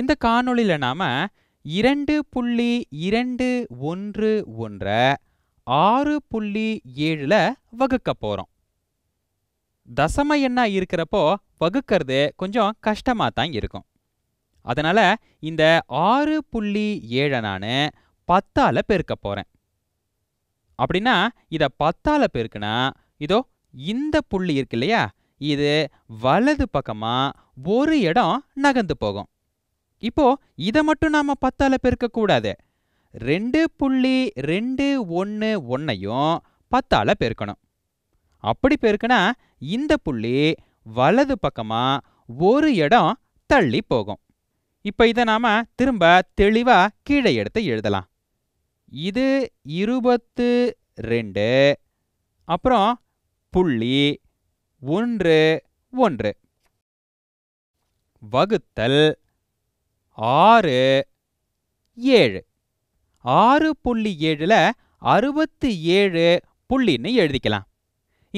இந்த காணொளியில் நாம் இரண்டு புள்ளி இரண்டு ஒன்று ஒன்றை ஆறு புள்ளி ஏழில் வகுக்க போகிறோம் தசம எண்ணாக இருக்கிறப்போ வகுக்கிறது கொஞ்சம் கஷ்டமாக தான் இருக்கும் அதனால் இந்த ஆறு புள்ளி ஏழை நான் பத்தால் பெருக்க போகிறேன் அப்படின்னா இதை பத்தால் பெருக்குனா இதோ இந்த புள்ளி இருக்கு இல்லையா இது வலது பக்கமாக ஒரு இடம் நகர்ந்து போகும் இப்போ இதை மட்டும் நாம் பத்தால் பெருக்கக்கூடாது ரெண்டு புள்ளி ரெண்டு ஒன்று ஒன்றையும் பத்தால் பெருக்கணும் அப்படி பெருக்கினா இந்த புள்ளி வலது பக்கமாக ஒரு இடம் தள்ளி போகும் இப்போ இதை நாம் திரும்ப தெளிவாக கீழே எடுத்து எழுதலாம் இது இருபத்து ரெண்டு அப்புறம் புள்ளி ஒன்று ஒன்று வகுத்தல் ஆறு ஏழு ஆறு புள்ளி ஏழில் அறுபத்தி ஏழு புள்ளின்னு எழுதிக்கலாம்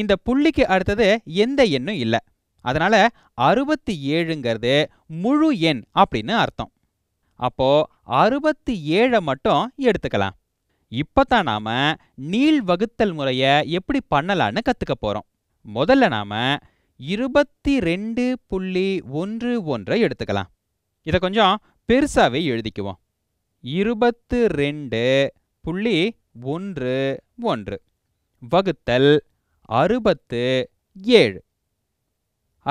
இந்த புள்ளிக்கு அடுத்தது எந்த எண்ணும் இல்லை அதனால அறுபத்தி ஏழுங்கிறது முழு எண் அப்படின்னு அர்த்தம் அப்போ அறுபத்தி ஏழை மட்டும் எடுத்துக்கலாம் தான் நாம நீள் வகுத்தல் முறையை எப்படி பண்ணலான்னு கற்றுக்க போறோம் முதல்ல நாம இருபத்தி ரெண்டு புள்ளி ஒன்று ஒன்றை எடுத்துக்கலாம் இதை கொஞ்சம் பெருசாகவே எழுதிக்குவோம் இருபத்து ரெண்டு புள்ளி ஒன்று ஒன்று வகுத்தல் அறுபத்து ஏழு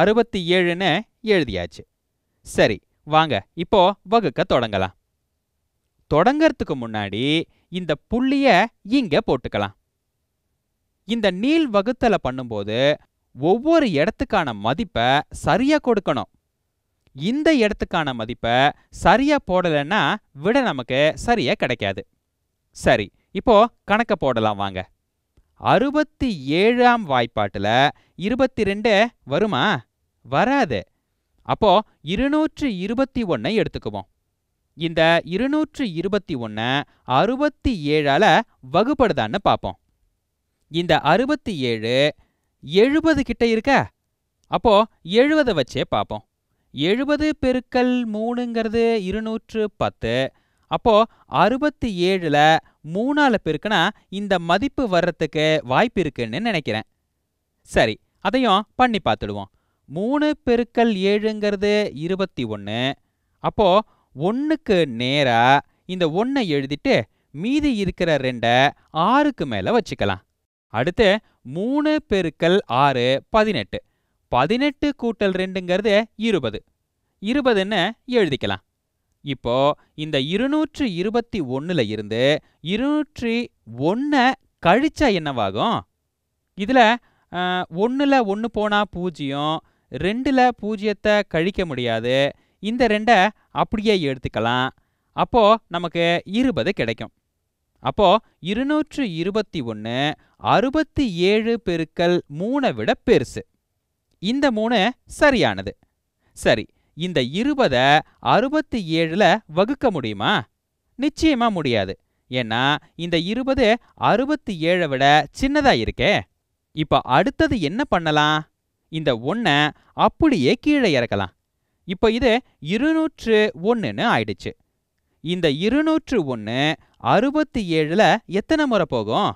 அறுபத்தி ஏழுன்னு எழுதியாச்சு சரி வாங்க இப்போ வகுக்க தொடங்கலாம் தொடங்கிறதுக்கு முன்னாடி இந்த புள்ளிய இங்க போட்டுக்கலாம் இந்த நீள் வகுத்தலை பண்ணும்போது ஒவ்வொரு இடத்துக்கான மதிப்பை சரியா கொடுக்கணும் இந்த இடத்துக்கான மதிப்பை சரியாக போடலைன்னா விட நமக்கு சரியாக கிடைக்காது சரி இப்போ கணக்கை போடலாம் வாங்க அறுபத்தி ஏழாம் வாய்ப்பாட்டில் இருபத்தி ரெண்டு வருமா வராது அப்போ இருநூற்று இருபத்தி ஒன்னை எடுத்துக்குவோம் இந்த இருநூற்று இருபத்தி ஒன்று அறுபத்தி ஏழால வகுப்படுதான்னு பார்ப்போம் இந்த அறுபத்தி ஏழு எழுபது கிட்ட இருக்க அப்போ எழுபதை வச்சே பார்ப்போம் எழுபது பெருக்கல் மூணுங்கிறது இருநூற்று பத்து அப்போது அறுபத்தி ஏழில் மூணால் பெருக்குனா இந்த மதிப்பு வர்றதுக்கு வாய்ப்பு இருக்குன்னு நினைக்கிறேன் சரி அதையும் பண்ணி பார்த்துடுவோம் மூணு பெருக்கல் ஏழுங்கிறது இருபத்தி ஒன்று அப்போது ஒன்றுக்கு நேராக இந்த ஒன்றை எழுதிட்டு மீதி இருக்கிற ரெண்டை ஆறுக்கு மேலே வச்சுக்கலாம் அடுத்து மூணு பெருக்கல் ஆறு பதினெட்டு பதினெட்டு கூட்டல் ரெண்டுங்கிறது இருபது இருபதுன்னு எழுதிக்கலாம் இப்போ இந்த இருநூற்று இருபத்தி ஒன்னுல இருந்து இருநூற்றி ஒன்னை கழிச்சா என்னவாகும் இதில் ஒன்றில் ஒன்று போனால் பூஜ்ஜியம் ரெண்டில் பூஜ்ஜியத்தை கழிக்க முடியாது இந்த ரெண்டை அப்படியே எடுத்துக்கலாம் அப்போது நமக்கு இருபது கிடைக்கும் அப்போது இருநூற்று இருபத்தி ஒன்று அறுபத்தி ஏழு பெருக்கல் மூணை விட பெருசு இந்த மூணு சரியானது சரி இந்த இருபதை அறுபத்தி ஏழில் வகுக்க முடியுமா நிச்சயமாக முடியாது ஏன்னா இந்த இருபது அறுபத்தி ஏழை விட சின்னதாக இருக்கே இப்போ அடுத்தது என்ன பண்ணலாம் இந்த ஒன்றை அப்படியே கீழே இறக்கலாம் இப்போ இது இருநூற்று ஒன்றுன்னு ஆயிடுச்சு இந்த இருநூற்று ஒன்று அறுபத்தி ஏழில் எத்தனை முறை போகும்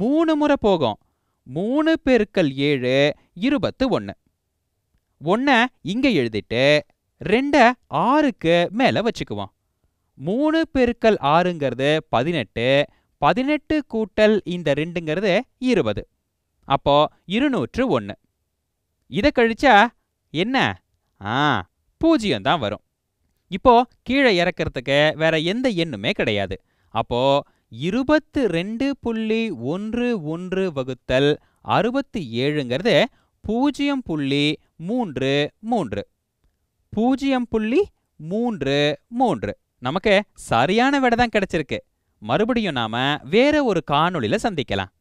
மூணு முறை போகும் மூணு பெருக்கல் ஏழு இருபத்து ஒன்று ஒன்றை இங்கே எழுதிட்டு ரெண்டை ஆறுக்கு மேலே வச்சுக்குவோம் மூணு பெருக்கல் ஆறுங்கிறது பதினெட்டு பதினெட்டு கூட்டல் இந்த ரெண்டுங்கிறது இருபது அப்போ இருநூற்று ஒன்று இதை கழிச்சா என்ன ஆ பூஜ்ஜியம் தான் வரும் இப்போ கீழே இறக்கிறதுக்கு வேற எந்த எண்ணுமே கிடையாது அப்போ இருபத்து ரெண்டு புள்ளி ஒன்று ஒன்று வகுத்தல் அறுபத்தி ஏழுங்கிறது பூஜ்ஜியம் புள்ளி மூன்று மூன்று பூஜ்ஜியம் புள்ளி மூன்று மூன்று நமக்கு சரியான விடை தான் கிடைச்சிருக்கு மறுபடியும் நாம வேற ஒரு காணொளியில சந்திக்கலாம்